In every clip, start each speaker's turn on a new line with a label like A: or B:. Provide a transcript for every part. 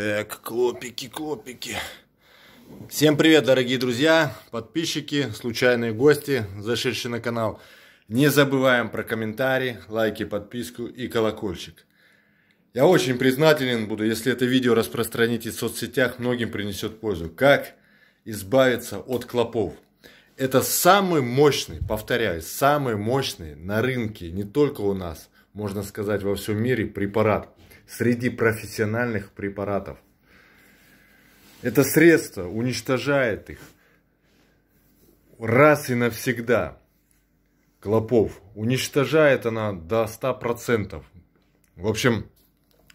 A: Так, клопики, клопики. Всем привет, дорогие друзья, подписчики, случайные гости, зашедшие на канал. Не забываем про комментарии, лайки, подписку и колокольчик. Я очень признателен буду, если это видео распространите в соцсетях, многим принесет пользу. Как избавиться от клопов? Это самый мощный, повторяю, самый мощный на рынке, не только у нас, можно сказать, во всем мире препарат – среди профессиональных препаратов. Это средство уничтожает их раз и навсегда. Клопов. Уничтожает она до 100%. В общем,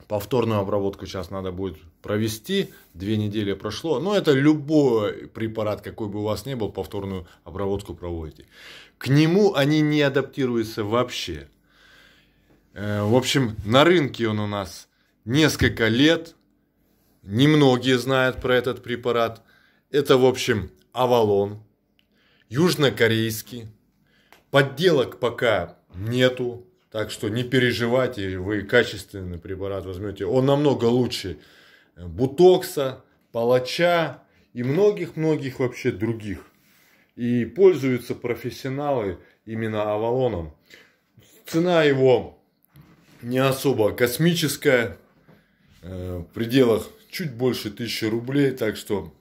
A: повторную обработку сейчас надо будет провести. Две недели прошло. Но это любой препарат, какой бы у вас ни был, повторную обработку проводите. К нему они не адаптируются вообще. Э, в общем, на рынке он у нас несколько лет. Немногие знают про этот препарат. Это, в общем, Авалон. Южнокорейский. Подделок пока нету. Так что не переживайте, вы качественный препарат возьмете. Он намного лучше э, бутокса, палача и многих-многих вообще других. И пользуются профессионалы именно Авалоном. Цена его не особо космическая, э, в пределах чуть больше тысячи рублей, так что,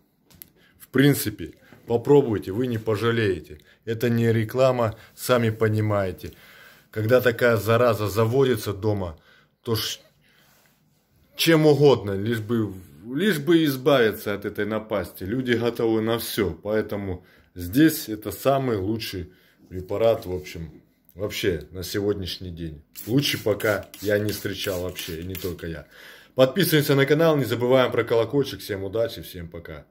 A: в принципе, попробуйте, вы не пожалеете. Это не реклама, сами понимаете. Когда такая зараза заводится дома, то ж чем угодно, лишь бы, лишь бы избавиться от этой напасти. Люди готовы на все, поэтому здесь это самый лучший препарат, в общем, вообще на сегодняшний день. Лучше пока я не встречал вообще, и не только я. Подписываемся на канал, не забываем про колокольчик. Всем удачи, всем пока.